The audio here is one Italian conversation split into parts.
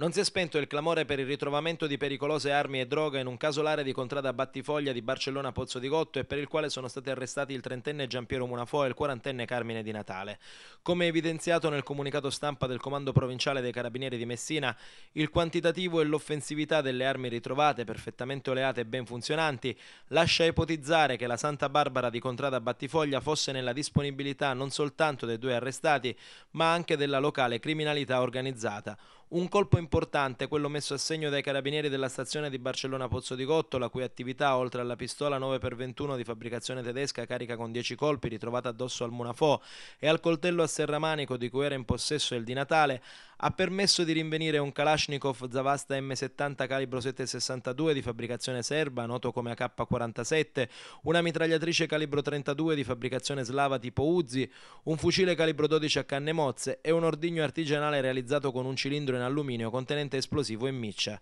Non si è spento il clamore per il ritrovamento di pericolose armi e droga in un casolare di contrada Battifoglia di Barcellona Pozzo di Gotto e per il quale sono stati arrestati il trentenne Giampiero Munafoe e il quarantenne Carmine Di Natale. Come evidenziato nel comunicato stampa del Comando Provinciale dei Carabinieri di Messina, il quantitativo e l'offensività delle armi ritrovate, perfettamente oleate e ben funzionanti, lascia ipotizzare che la Santa Barbara di contrada Battifoglia fosse nella disponibilità non soltanto dei due arrestati, ma anche della locale criminalità organizzata un colpo importante, quello messo a segno dai carabinieri della stazione di Barcellona Pozzo di Gotto, la cui attività, oltre alla pistola 9x21 di fabbricazione tedesca carica con 10 colpi ritrovata addosso al Munafò e al coltello a serramanico di cui era in possesso il Di Natale, ha permesso di rinvenire un Kalashnikov Zavasta M70 calibro 7,62 di fabbricazione serba, noto come AK-47, una mitragliatrice calibro 32 di fabbricazione slava tipo Uzi, un fucile calibro 12 a canne mozze e un ordigno artigianale realizzato con un cilindro in alluminio contenente esplosivo e miccia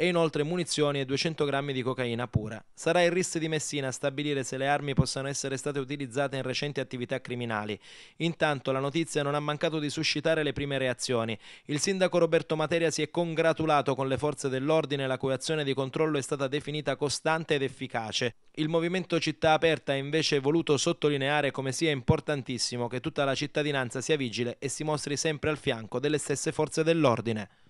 e inoltre munizioni e 200 grammi di cocaina pura. Sarà il RIS di Messina a stabilire se le armi possano essere state utilizzate in recenti attività criminali. Intanto la notizia non ha mancato di suscitare le prime reazioni. Il sindaco Roberto Materia si è congratulato con le forze dell'ordine la cui azione di controllo è stata definita costante ed efficace. Il movimento Città Aperta ha invece voluto sottolineare come sia importantissimo che tutta la cittadinanza sia vigile e si mostri sempre al fianco delle stesse forze dell'ordine.